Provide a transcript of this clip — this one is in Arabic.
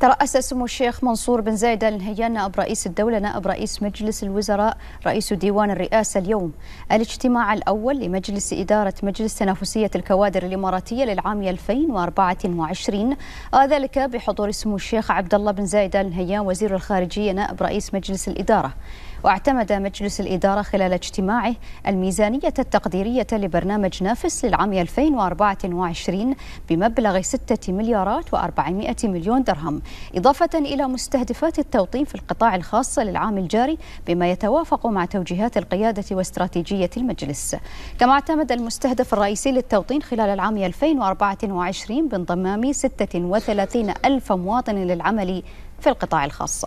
ترأس سمو الشيخ منصور بن زايد ال نهيان نائب رئيس الدولة نائب رئيس مجلس الوزراء رئيس ديوان الرئاسة اليوم الاجتماع الأول لمجلس إدارة مجلس تنافسية الكوادر الإماراتية للعام 2024 وذلك آه، بحضور سمو الشيخ عبد الله بن زايد ال نهيان وزير الخارجية نائب رئيس مجلس الإدارة واعتمد مجلس الإدارة خلال اجتماعه الميزانية التقديرية لبرنامج نافس للعام 2024 بمبلغ 6 مليارات و400 مليون درهم إضافة إلى مستهدفات التوطين في القطاع الخاص للعام الجاري بما يتوافق مع توجيهات القيادة واستراتيجية المجلس كما اعتمد المستهدف الرئيسي للتوطين خلال العام 2024 بانضمام 36 ألف مواطن للعمل في القطاع الخاص